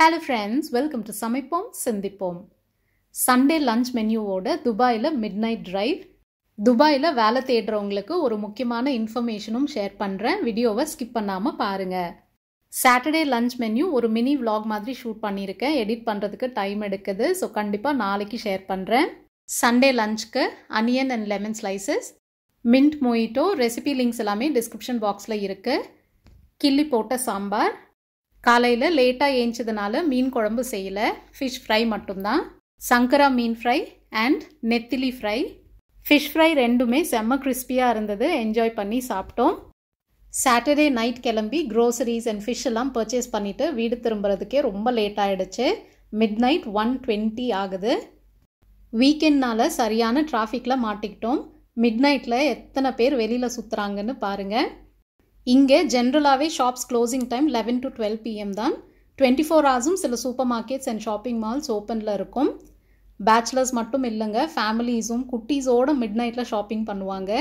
hello friends welcome to சமைப்போம் சிந்திப்போம் Sunday lunch மென்யூவோட துபாயில் மிட் நைட் ட்ரைவ் துபாயில் வேலை தேடுறவங்களுக்கு ஒரு முக்கியமான இன்ஃபர்மேஷனும் ஷேர் பண்ணுறேன் வீடியோவை ஸ்கிப் பண்ணாமல் பாருங்கள் சாட்டர்டே லஞ்ச் மென்யூ ஒரு மினி விலாக் மாதிரி ஷூட் பண்ணியிருக்கேன் எடிட் பண்ணுறதுக்கு டைம் எடுக்குது ஸோ கண்டிப்பாக நாளைக்கு ஷேர் பண்ணுறேன் சண்டே லஞ்சுக்கு onion and lemon slices mint mojito recipe links எல்லாமே டிஸ்கிரிப்ஷன் பாக்ஸில் இருக்குது கிள்ளி போட்ட சாம்பார் காலையில் லேட்டாக ஏஞ்சதுனால மீன் குழம்பு செய்யலை ஃபிஷ் ஃப்ரை மட்டும்தான் சங்கரா மீன் ஃப்ரை அண்ட் நெத்திலி ஃப்ரை ஃபிஷ் ஃப்ரை ரெண்டுமே செம்ம கிறிஸ்பியாக இருந்தது என்ஜாய் பண்ணி சாப்பிட்டோம் சாட்டர்டே நைட் கிளம்பி க்ரோசரிஸ் அண்ட் ஃபிஷ் எல்லாம் பர்ச்சேஸ் பண்ணிவிட்டு வீடு திரும்புறதுக்கே ரொம்ப லேட் ஆகிடுச்சு மிட் நைட் ஒன் டுவெண்ட்டி ஆகுது வீக்கெண்ட்னால் சரியான டிராஃபிக்கில் மாட்டிக்கிட்டோம் மிட் நைட்டில் எத்தனை பேர் வெளியில் சுற்றுறாங்கன்னு பாருங்கள் இங்கே ஜென்ரலாகவே shops closing time eleven to twelve PM தான் டுவெண்ட்டி ஃபோர் ஹவர்ஸும் சில super markets and shopping malls ஓப்பனில் இருக்கும் பேச்சுலர்ஸ் மட்டும் இல்லைங்க ஃபேமிலிஸும் குட்டீஸோட மிட் நைட்டில் ஷாப்பிங் பண்ணுவாங்க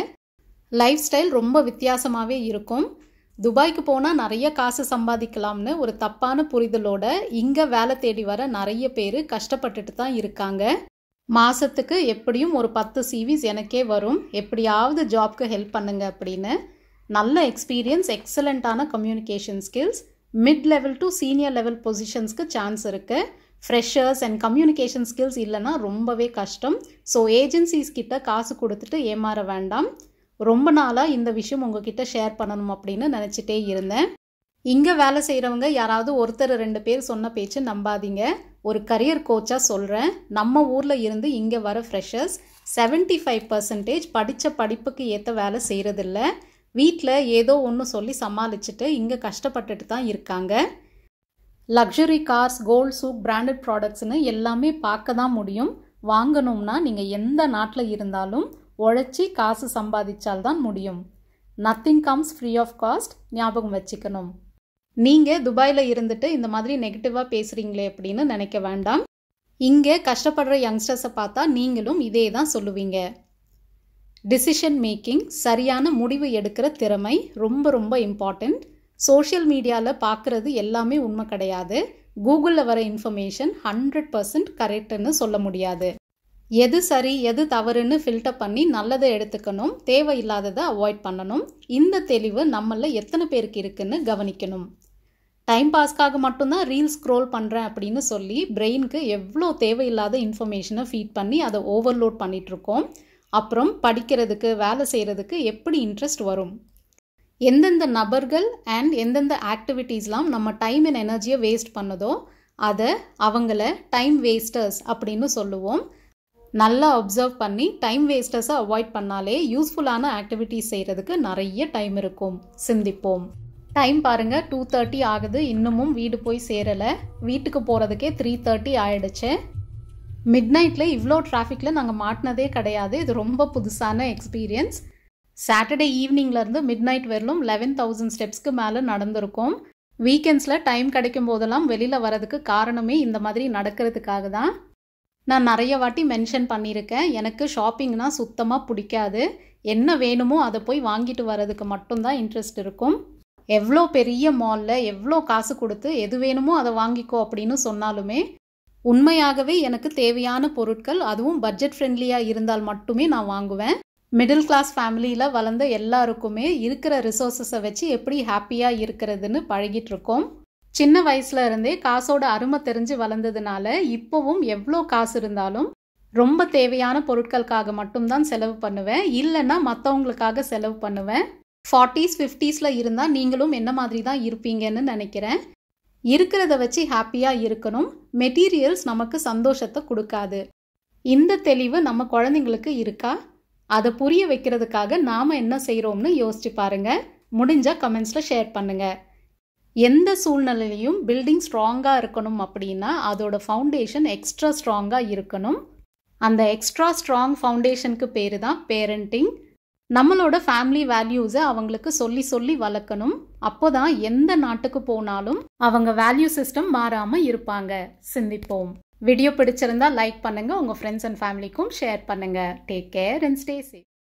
லைஃப் ஸ்டைல் ரொம்ப வித்தியாசமாகவே இருக்கும் துபாய்க்கு போனால் நிறைய காசு சம்பாதிக்கலாம்னு ஒரு தப்பான புரிதலோடு இங்கே வேலை தேடி வர நிறைய பேர் கஷ்டப்பட்டுட்டு தான் இருக்காங்க மாதத்துக்கு எப்படியும் ஒரு பத்து சிவிஸ் எனக்கே வரும் எப்படியாவது ஜாப்க்கு ஹெல்ப் பண்ணுங்க அப்படின்னு நல்ல எக்ஸ்பீரியன்ஸ் எக்ஸலண்ட்டான communication skills mid level to senior level பொசிஷன்ஸ்க்கு சான்ஸ் இருக்குது ஃப்ரெஷர்ஸ் அண்ட் கம்யூனிகேஷன் ஸ்கில்ஸ் இல்லைன்னா ரொம்பவே கஷ்டம் ஸோ ஏஜென்சிஸ் கிட்ட காசு கொடுத்துட்டு ஏமாற வேண்டாம் ரொம்ப நாளாக இந்த விஷயம் உங்ககிட்ட ஷேர் பண்ணணும் அப்படின்னு நினச்சிட்டே இருந்தேன் இங்கே வேலை செய்கிறவங்க யாராவது ஒருத்தர் ரெண்டு பேர் சொன்ன பேச்சு நம்பாதீங்க ஒரு கரியர் கோச்சாக சொல்கிறேன் நம்ம ஊரில் இருந்து இங்கே வர ஃப்ரெஷர்ஸ் செவன்ட்டி ஃபைவ் பர்சன்டேஜ் படித்த படிப்புக்கு ஏற்ற வேலை செய்கிறதில்ல வீட்டில் ஏதோ ஒன்று சொல்லி சமாளிச்சுட்டு இங்கே கஷ்டப்பட்டுட்டு தான் இருக்காங்க லக்ஸுரி கார்ஸ் கோல்ட் சூப் பிராண்டட் ப்ராடக்ட்ஸ்னு எல்லாமே பார்க்க தான் முடியும் வாங்கணும்னா நீங்கள் எந்த நாட்டில் இருந்தாலும் உழைச்சி காசு சம்பாதிச்சால்தான் முடியும் nothing comes free of cost ஞாபகம் வச்சுக்கணும் நீங்கள் துபாயில் இருந்துட்டு இந்த மாதிரி நெகட்டிவாக பேசுகிறீங்களே அப்படின்னு நினைக்க வேண்டாம் இங்கே கஷ்டப்படுற யங்ஸ்டர்ஸை பார்த்தா நீங்களும் இதே தான் சொல்லுவீங்க டிசிஷன் மேக்கிங் சரியான முடிவு எடுக்கிற திறமை ரொம்ப ரொம்ப இம்பார்ட்டண்ட் சோஷியல் மீடியாவில் பார்க்குறது எல்லாமே உண்மை கிடையாது கூகுளில் வர இன்ஃபர்மேஷன் ஹண்ட்ரட் பர்சன்ட் கரெக்டுன்னு சொல்ல முடியாது எது சரி எது தவறுன்னு ஃபில்டர் பண்ணி நல்லதை எடுத்துக்கணும் தேவையில்லாததை அவாய்ட் பண்ணணும் இந்த தெளிவு நம்மள எத்தனை பேருக்கு இருக்குன்னு கவனிக்கணும் டைம் பாஸ்க்காக மட்டும்தான் ரீல்ஸ் ஸ்க்ரோல் பண்ணுறேன் அப்படின்னு சொல்லி பிரெயினுக்கு எவ்வளோ தேவையில்லாத இன்ஃபர்மேஷனை ஃபீட் பண்ணி அதை ஓவர்லோட் பண்ணிகிட்ருக்கோம் அப்புறம் படிக்கிறதுக்கு வேலை செய்கிறதுக்கு எப்படி இன்ட்ரெஸ்ட் வரும் எந்தெந்த நபர்கள் அண்ட் எந்தெந்த ஆக்டிவிட்டீஸ்லாம் நம்ம டைம் அண்ட் எனர்ஜியை வேஸ்ட் பண்ணதோ அதை அவங்கள டைம் வேஸ்டர்ஸ் அப்படின்னு சொல்லுவோம் நல்லா அப்சர்வ் பண்ணி டைம் வேஸ்டர்ஸை அவாய்ட் பண்ணாலே யூஸ்ஃபுல்லான ஆக்டிவிட்டீஸ் செய்கிறதுக்கு நிறைய டைம் இருக்கும் சிந்திப்போம் டைம் பாருங்கள் டூ தேர்ட்டி ஆகுது இன்னமும் வீடு போய் சேரலை வீட்டுக்கு போகிறதுக்கே த்ரீ தேர்ட்டி ஆயிடுச்சு மிட் நைட்டில் இவ்வளோ டிராஃபிக்கில் நாங்கள் மாட்டினதே கிடையாது இது ரொம்ப புதுசான எக்ஸ்பீரியன்ஸ் சாட்டர்டே ஈவினிங்லேருந்து மிட் நைட் வரலும் லெவன் தௌசண்ட் ஸ்டெப்ஸ்க்கு மேலே நடந்திருக்கோம் வீக்கெண்ட்ஸில் டைம் கிடைக்கும் போதெல்லாம் வெளியில் வரதுக்கு காரணமே இந்த மாதிரி நடக்கிறதுக்காக தான் நான் நிறைய வாட்டி மென்ஷன் பண்ணியிருக்கேன் எனக்கு ஷாப்பிங்னால் சுத்தமாக பிடிக்காது என்ன வேணுமோ அதை போய் வாங்கிட்டு வரதுக்கு மட்டும்தான் இன்ட்ரெஸ்ட் இருக்கும் எவ்வளோ பெரிய மாலில் எவ்வளோ காசு கொடுத்து எது வேணுமோ அதை வாங்கிக்கோ அப்படின்னு சொன்னாலுமே உண்மையாகவே எனக்கு தேவையான பொருட்கள் அதுவும் பட்ஜெட் ஃப்ரெண்ட்லியாக இருந்தால் மட்டுமே நான் வாங்குவேன் மிடில் கிளாஸ் ஃபேமிலியில் வளர்ந்த எல்லாருக்குமே இருக்கிற ரிசோர்ஸஸை வச்சு எப்படி ஹாப்பியாக இருக்கிறதுன்னு பழகிட்டு இருக்கோம் சின்ன வயசுல இருந்தே காசோட அருமை தெரிஞ்சு வளர்ந்ததுனால இப்போவும் எவ்வளோ காசு இருந்தாலும் ரொம்ப தேவையான பொருட்களுக்காக மட்டும்தான் செலவு பண்ணுவேன் இல்லைன்னா மற்றவங்களுக்காக செலவு பண்ணுவேன் ஃபார்ட்டிஸ் ஃபிஃப்டிஸில் இருந்தால் நீங்களும் என்ன மாதிரி தான் இருப்பீங்கன்னு நினைக்கிறேன் இருக்கிறத வச்சு ஹாப்பியாக இருக்கணும் மெட்டீரியல்ஸ் நமக்கு சந்தோஷத்தை கொடுக்காது இந்த தெளிவு நம்ம குழந்தைங்களுக்கு இருக்கா அதை புரிய வைக்கிறதுக்காக நாம் என்ன செய்கிறோம்னு யோசிச்சு பாருங்க முடிஞ்சால் கமெண்ட்ஸில் ஷேர் பண்ணுங்கள் எந்த சூழ்நிலையிலையும் பில்டிங் ஸ்ட்ராங்காக இருக்கணும் அப்படின்னா அதோட ஃபவுண்டேஷன் எக்ஸ்ட்ரா ஸ்ட்ராங்காக இருக்கணும் அந்த எக்ஸ்ட்ரா ஸ்ட்ராங் ஃபவுண்டேஷனுக்கு பேர் தான் பேரண்டிங் நம்மளோட ஃபேமிலி வேல்யூஸை அவங்களுக்கு சொல்லி சொல்லி வளர்க்கணும் அப்போ தான் எந்த நாட்டுக்கு போனாலும் அவங்க வேல்யூ சிஸ்டம் மாறாமல் இருப்பாங்க சிந்திப்போம் வீடியோ பிடிச்சிருந்தா லைக் பண்ணுங்க உங்கள் ஃப்ரெண்ட்ஸ் அண்ட் ஃபேமிலிக்கும் ஷேர் பண்ணுங்கள் take care and stay safe